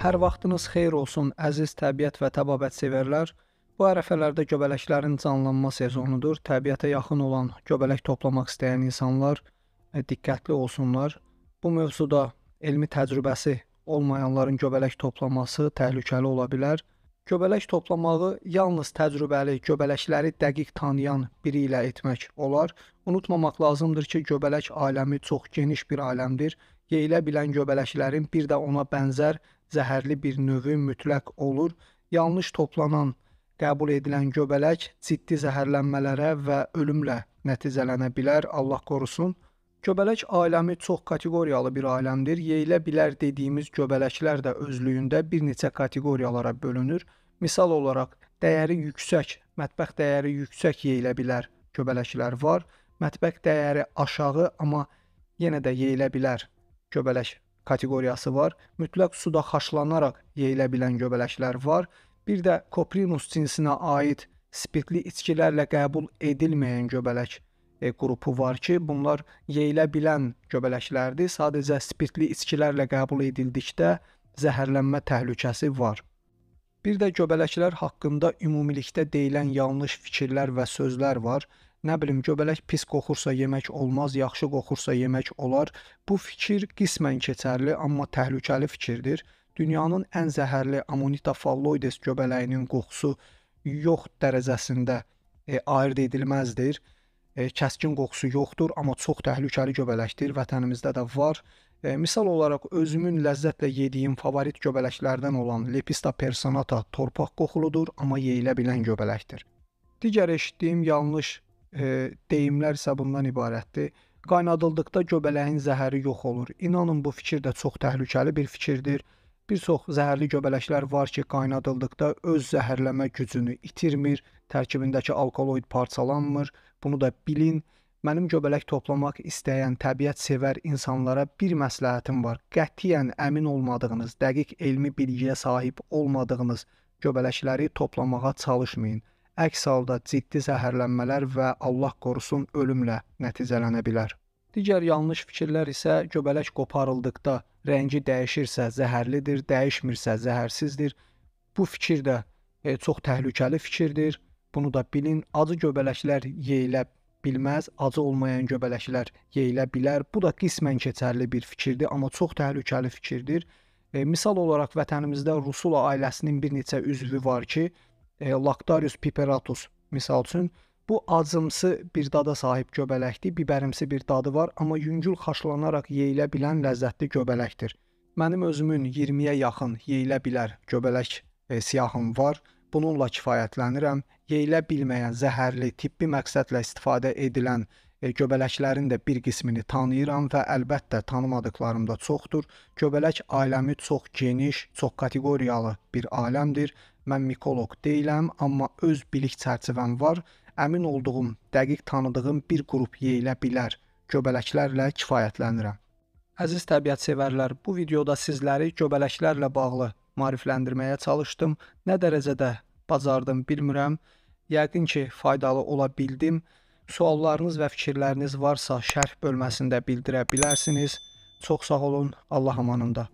Hər vaxtınız xeyir olsun, əziz təbiət və təbabət sevərlər. Bu ərəfələrdə göbələklərin canlanma sezonudur. Təbiətə yaxın olan göbələk toplamaq istəyən insanlar e, diqqətli olsunlar. Bu mövzuda elmi təcrübəsi olmayanların göbələk toplaması təhlükəli ola bilər. Göbələk toplamağı yalnız təcrübəli, göbələkləri dəqiq tanıyan biri ilə etmək olar. Unutmamaq lazımdır ki, göbələk aləmi çox geniş bir aləmdir. Yeyilə bilən göbələklərin bir də ona bənzər zəhərli bir növü mütləq olur. Yanlış toplanan, qəbul edilən göbələk ciddi zəhərlənmələrə və ölümlə nəticələnə bilər. Allah qorusun. Göbələk aləmi çox kateqoriyalı bir aləmdir. Yeyilə bilər dediyimiz göbələklər də özlüyündə bir neçə kateqoriyalara bölünür. Misal olaraq, dəyəri yüksək, mətbəx dəyəri yüksək yeyilə bilər göbələklər var. Mətbəx dəyəri aşağı, amma yenə də yeyilə bilər göbələk kateqoriyası var. Mütləq suda xaşlanaraq yeyilə bilən göbələklər var. Bir də Coprinus cinsinə aid spirtli içkilərlə qəbul edilməyən göbələk e, qrupu var ki, bunlar yeyilə bilən göbələklərdir. Sadəcə spirtli içkilərlə qəbul edildikdə zəhərlənmə təhlükəsi var. Bir də göbələklər haqqında ümumilikdə deyilən yanlış fikirlər və sözlər var nə bilim göbələk pis qoxursa yemək olmaz, yaxşı qoxursa yemək olar. Bu fikir qismən keçərli, amma təhlükəli fikirdir. Dünyanın ən zəhərli Amanita falloides göbələyinin qoxusu yox dərəcəsində e, ayırd edilməzdir. E, kəskin qoxusu yoxdur, amma çox təhlükəli göbələkdir. Vətənimizdə də var. E, misal olaraq özümün ləzzətlə yediyim favorit göbələklərdən olan Lepista personata torpaq qoxuludur, amma yeyilə bilən göbələkdir. Digər eşitdiyim yanlış e, deyimlər isə bundan ibarətdir. Qaynadıldıqda göbələyin zəhəri yox olur. İnanın bu fikir də çox təhlükəli bir fikirdir. Bir çox zəhərli göbələklər var ki, qaynadıldıqda öz zəhərləmə gücünü itirmir, tərkibindəki alkaloid parçalanmır. Bunu da bilin. Mənim göbələk toplamaq istəyən təbiət sevər insanlara bir məsləhətim var. Qətiyyən əmin olmadığınız, dəqiq elmi bilgiyə sahib olmadığınız göbələkləri toplamağa çalışmayın. Əks halda ciddi zəhərlənmələr və Allah qorusun ölümlə nəticələnə bilər. Digər yanlış fikirlər isə göbələk qoparıldıqda rəngi dəyişirsə zəhərlidir, dəyişmirsə zəhərsizdir. Bu fikir də e, çox təhlükəli fikirdir. Bunu da bilin. Acı göbələklər yeyilə bilməz, acı olmayan göbələklər yeyilə bilər. Bu da qismən keçərli bir fikirdir, amma çox təhlükəli fikirdir. E, misal olaraq vətənimizdə Rusula ailəsinin bir neçə üzvü var ki, e, Lactarius piperatus misal üçün bu acımsı bir dada sahib göbələkdir. Bibərimsi bir dadı var, amma yüngül xaşlanaraq yeyilə bilən ləzzətli göbələkdir. Mənim özümün 20-yə yaxın yeyilə bilər göbələk e, siyahım var. Bununla kifayətlənirəm. Yeyilə bilməyən zəhərli tibbi məqsədlə istifadə edilən E, göbələklərin də bir qismini tanıyıram və əlbəttə tanımadıqlarım da çoxdur. Göbələk aləmi çox geniş, çox kateqoriyalı bir aləmdir. Mən mikoloq deyiləm, amma öz bilik çərçivəm var. Əmin olduğum, dəqiq tanıdığım bir qrup yeyilə bilər göbələklərlə kifayətlənirəm. Əziz təbiət sevərlər, bu videoda sizləri göbələklərlə bağlı maarifləndirməyə çalışdım. Nə dərəcədə bacardım bilmirəm. Yəqin ki, faydalı ola bildim. Suallarınız və fikirləriniz varsa şərh bölməsində bildirə bilərsiniz. Çox sağ olun. Allah amanında.